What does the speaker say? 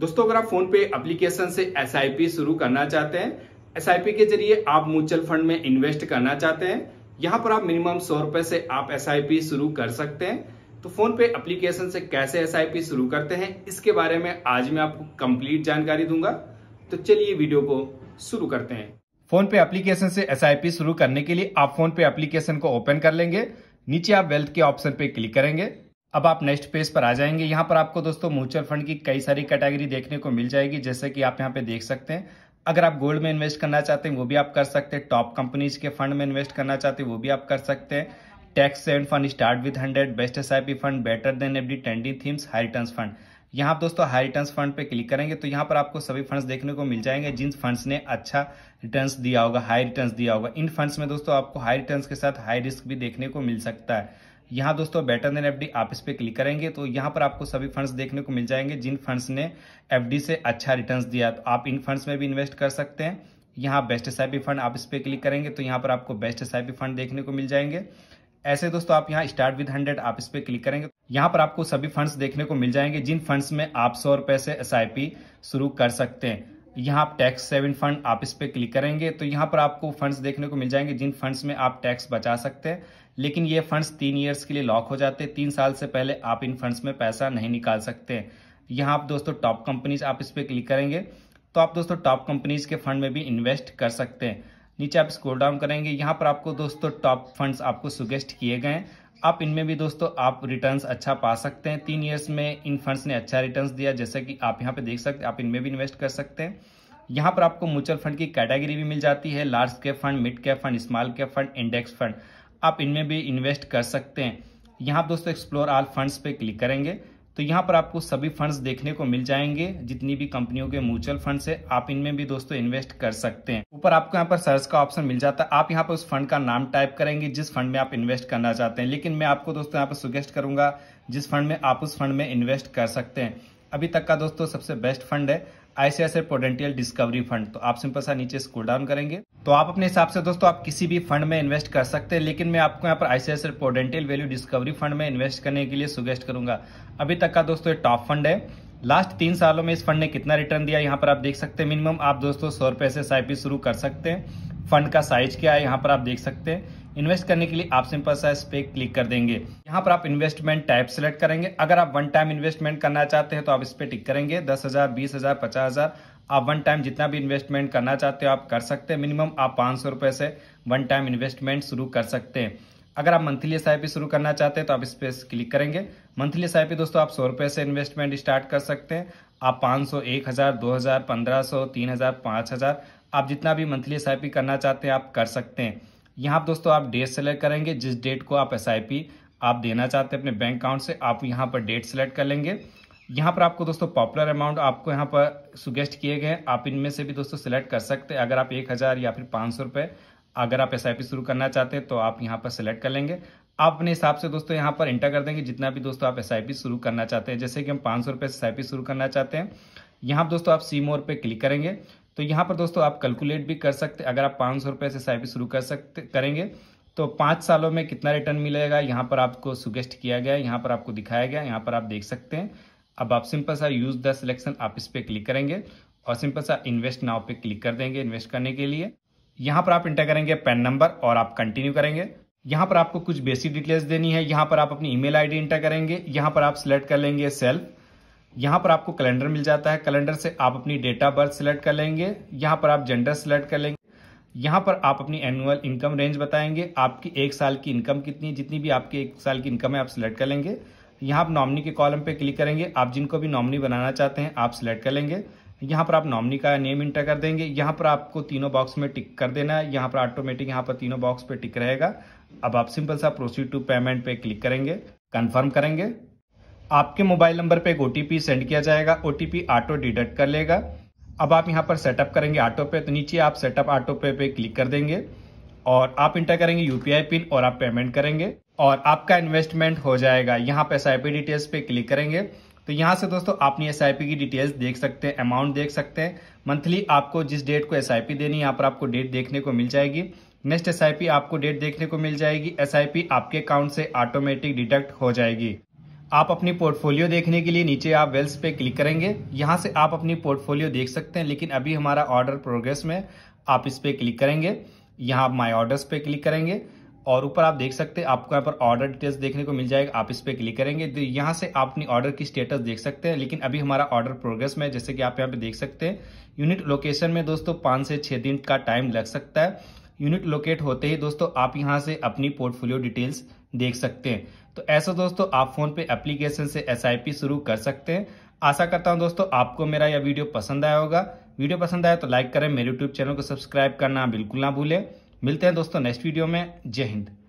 दोस्तों अगर आप फोन पे एप्लीकेशन से एस शुरू करना चाहते हैं एस के जरिए आप म्यूचुअल फंड में इन्वेस्ट करना चाहते हैं यहाँ पर आप मिनिमम सौ रुपए से आप एस शुरू कर सकते हैं तो फोन पे एप्लीकेशन से कैसे एस शुरू करते हैं इसके बारे में आज मैं आपको कंप्लीट जानकारी दूंगा तो चलिए वीडियो को शुरू करते हैं फोन पे एप्लीकेशन से एस शुरू करने के लिए आप फोन पे एप्लीकेशन को ओपन कर लेंगे नीचे आप वेल्थ के ऑप्शन पे क्लिक करेंगे अब आप नेक्स्ट पेज पर आ जाएंगे यहाँ पर आपको दोस्तों म्यूचुअल फंड की कई सारी कैटेगरी देखने को मिल जाएगी जैसे कि आप यहाँ पे देख सकते हैं अगर आप गोल्ड में इन्वेस्ट करना चाहते हैं वो भी आप कर सकते हैं टॉप कंपनीज के फंड में इन्वेस्ट करना चाहते हैं वो भी आप कर सकते हैं tax saving fund start with hundred best S fund better than F trending themes high return fund यहाँ आप दोस्तों हाई रिटर्न फंड पे क्लिक करेंगे तो यहाँ पर आपको सभी फंड्स देखने को मिल जाएंगे जिन फंड्स ने अच्छा रिटर्न्स दिया होगा हाई रिटर्न्स दिया होगा इन फंड्स में दोस्तों आपको हाई रिटर्न्स के साथ हाई रिस्क भी देखने को मिल सकता है यहाँ दोस्तों बेटर देन एफडी आप इस पर क्लिक करेंगे तो यहाँ पर आपको सभी फंड्स देखने को मिल जाएंगे जिन फंड्स ने एफडी से अच्छा रिटर्न्स दिया तो आप इन फंड्स में भी इन्वेस्ट कर सकते हैं यहाँ बेस्ट एस फंड आप इस पर क्लिक करेंगे तो यहाँ पर आपको बेस्ट एस फंड देखने को मिल जाएंगे ऐसे दोस्तों आप यहाँ स्टार्ट विद हंड्रेड आप इस पर क्लिक करेंगे तो यहाँ पर आपको सभी फंड्स देखने को मिल जाएंगे जिन फंड्स में आप सौ रुपए से एस शुरू कर सकते हैं यहाँ आप टैक्स सेविंग फंड आप इस पर क्लिक करेंगे तो यहाँ पर आपको फंड्स देखने को मिल जाएंगे जिन फंड्स में आप टैक्स बचा सकते हैं लेकिन ये फंड्स तीन ईयर्स के लिए लॉक हो जाते हैं तीन साल से पहले आप इन फंड्स में पैसा नहीं निकाल सकते यहाँ आप दोस्तों टॉप कंपनीज आप इस पर क्लिक करेंगे तो आप दोस्तों टॉप कंपनीज के फंड में भी इन्वेस्ट कर सकते हैं नीचे आप स्क्रोल डाउन करेंगे यहाँ पर आपको दोस्तों टॉप फंड्स आपको सुगेस्ट किए गए हैं आप इनमें भी दोस्तों आप रिटर्न्स अच्छा पा सकते हैं तीन ईयर्स में इन फंड्स ने अच्छा रिटर्न्स दिया जैसे कि आप यहाँ पे देख सकते हैं आप इनमें भी इन्वेस्ट कर सकते हैं यहाँ पर आपको म्यूचुअल फंड की कैटेगरी भी मिल जाती है large cap fund mid cap fund small cap fund index fund आप इनमें भी इन्वेस्ट कर सकते हैं यहाँ दोस्तों एक्सप्लोर आल फंड्स पे क्लिक करेंगे तो यहाँ पर आपको सभी फंड्स देखने को मिल जाएंगे जितनी भी कंपनियों के म्यूचुअल फंड्स है आप इनमें भी दोस्तों इन्वेस्ट कर सकते हैं ऊपर आपको यहाँ पर सर्च का ऑप्शन मिल जाता है आप यहाँ पर उस फंड का नाम टाइप करेंगे जिस फंड में आप इन्वेस्ट करना चाहते हैं लेकिन मैं आपको दोस्तों यहाँ पर सुगेस्ट करूंगा जिस फंड में आप उस फंड में इन्वेस्ट कर सकते हैं अभी तक का दोस्तों सबसे बेस्ट फंड है आईसीआईसीआई पोडेंटियल डिस्कवरी फंड तो आप सिंपल सा नीचे स्कूल डाउन करेंगे तो आप अपने हिसाब से दोस्तों आप किसी भी फंड में इन्वेस्ट कर सकते हैं लेकिन मैं आपको यहाँ पर ICICI Prudential value discovery fund में इन्वेस्ट करने के लिए सुगेस्ट करूंगा अभी तक का दोस्तों टॉप फंड है लास्ट तीन सालों में इस फंड ने कितना रिटर्न दिया यहाँ पर आप देख सकते हैं मिनिमम आप दोस्तों सौ रुपए से एस शुरू कर सकते हैं फंड का साइज क्या है यहाँ पर आप देख सकते हैं इन्वेस्ट करने के लिए आप सिंपल सा इस पर क्लिक कर देंगे यहाँ पर आप इन्वेस्टमेंट टाइप सेलेक्ट करेंगे अगर आप वन टाइम इन्वेस्टमेंट करना चाहते हैं तो आप इस पर टिक करेंगे दस हजार बीस हजार पचास हजार आप वन टाइम जितना भी इन्वेस्टमेंट करना चाहते हो आप कर सकते हैं मिनिमम आप पाँच सौ से वन टाइम इन्वेस्टमेंट शुरू कर सकते हैं अगर आप मंथली एस शुरू करना चाहते हैं तो आप इस पर क्लिक करेंगे मंथली एस दोस्तों आप सौ रुपए से इन्वेस्टमेंट स्टार्ट कर सकते हैं आप पाँच सौ एक हज़ार दो हज़ार पंद्रह सौ तीन हज़ार पाँच हज़ार आप जितना भी मंथली एस करना चाहते हैं आप कर सकते हैं यहाँ दोस्तों आप डेट सेलेक्ट करेंगे जिस डेट को आप एस आप देना चाहते हैं अपने बैंक अकाउंट से आप यहाँ पर डेट सेलेक्ट कर लेंगे यहाँ पर आपको दोस्तों पॉपुलर अमाउंट आपको यहाँ पर सुगेस्ट किए गए आप इनमें से भी दोस्तों सेलेक्ट कर सकते हैं अगर आप एक हज़ार या फिर पाँच सौ रुपये अगर आप एस शुरू करना चाहते हैं तो आप यहाँ पर सेलेक्ट कर लेंगे आप अपने हिसाब से दोस्तों यहाँ पर इंटर कर देंगे जितना भी दोस्तों आप एस शुरू करना चाहते हैं जैसे कि हम पाँच सौ रुपये एस शुरू करना चाहते हैं यहाँ दोस्तों आप सी मोर पे क्लिक करेंगे तो यहाँ पर दोस्तों आप कैलकुलेट भी कर सकते अगर आप पाँच सौ रुपये से साइड शुरू कर सकते करेंगे तो पाँच सालों में कितना रिटर्न मिलेगा यहाँ पर आपको सुगेस्ट किया गया यहाँ पर आपको दिखाया गया यहाँ पर आप देख सकते हैं अब आप सिंपल सा यूज द सिलेक्शन आप इस पर क्लिक करेंगे और सिंपल सा इन्वेस्ट नाव पे क्लिक कर देंगे इन्वेस्ट करने के लिए यहाँ पर आप इंटर करेंगे पेन नंबर और आप कंटिन्यू करेंगे यहाँ पर आपको कुछ बेसिक डिटेल्स देनी है यहाँ पर आप अपनी ईमेल आईडी इंटर करेंगे यहाँ पर आप सिलेक्ट कर लेंगे सेल्फ यहाँ पर आपको कैलेंडर मिल जाता है कैलेंडर से आप अपनी डेट ऑफ बर्थ सिलेक्ट कर लेंगे यहाँ पर आप जेंडर सिलेक्ट कर लेंगे यहाँ पर आप अपनी एनुअल इनकम रेंज बताएंगे आपकी एक साल की इनकम कितनी है जितनी भी आपकी एक साल की इनकम है आप सिलेक्ट कर लेंगे यहाँ आप नॉमनी के कॉलम पे क्लिक करेंगे आप जिनको भी नॉमनी बनाना चाहते हैं आप सिलेक्ट कर लेंगे यहाँ पर आप नॉमनी का नेम इंटर कर देंगे यहाँ पर आपको तीनों बॉक्स में टिक कर देना है यहाँ पर ऑटोमेटिक यहाँ पर तीनों बॉक्स पे टिक रहेगा अब आप सिंपल सा प्रोसीड टू पेमेंट पे क्लिक करेंगे कंफर्म करेंगे आपके मोबाइल नंबर पे एक ओटीपी सेंड किया जाएगा ओटीपी ऑटो डिडक्ट कर लेगा अब आप यहाँ पर सेटअप करेंगे ऑटो पे तो नीचे आप सेटअप ऑटो पे पे क्लिक कर देंगे और आप इंटर करेंगे यूपीआई पिन और आप पेमेंट करेंगे और आपका इन्वेस्टमेंट हो जाएगा यहाँ पे एस डिटेल्स पे क्लिक करेंगे तो यहाँ से दोस्तों आपने एस की डिटेल्स देख सकते हैं अमाउंट देख सकते हैं मंथली आपको जिस डेट को एस देनी है यहाँ पर आपको डेट देखने को मिल जाएगी नेक्स्ट एस आपको डेट देखने को मिल जाएगी एस आपके अकाउंट से ऑटोमेटिक डिडक्ट हो जाएगी आप अपनी पोर्टफोलियो देखने के लिए नीचे आप वेल्स पे क्लिक करेंगे यहाँ से आप अपनी पोर्टफोलियो देख सकते हैं लेकिन अभी हमारा ऑर्डर प्रोग्रेस में आप इस पर क्लिक करेंगे यहाँ आप माई ऑर्डर्स पे क्लिक करेंगे और ऊपर आप देख सकते हैं आपको यहाँ पर ऑर्डर डिटेल्स देखने को मिल जाएगा आप इस पर क्लिक करेंगे तो यहाँ से आप अपनी ऑर्डर की स्टेटस देख सकते हैं लेकिन अभी हमारा ऑर्डर प्रोग्रेस में जैसे कि आप यहाँ पे देख सकते हैं यूनिट लोकेशन में दोस्तों पाँच से छः दिन का टाइम लग सकता है यूनिट लोकेट होते ही दोस्तों आप यहाँ से अपनी पोर्टफोलियो डिटेल्स देख सकते हैं तो ऐसा दोस्तों आप फ़ोन पे एप्लीकेशन से एस शुरू कर सकते हैं आशा करता हूं दोस्तों आपको मेरा यह वीडियो पसंद आया होगा वीडियो पसंद आया तो लाइक करें मेरे यूट्यूब चैनल को सब्सक्राइब करना बिल्कुल ना भूलें मिलते हैं दोस्तों नेक्स्ट वीडियो में जय हिंद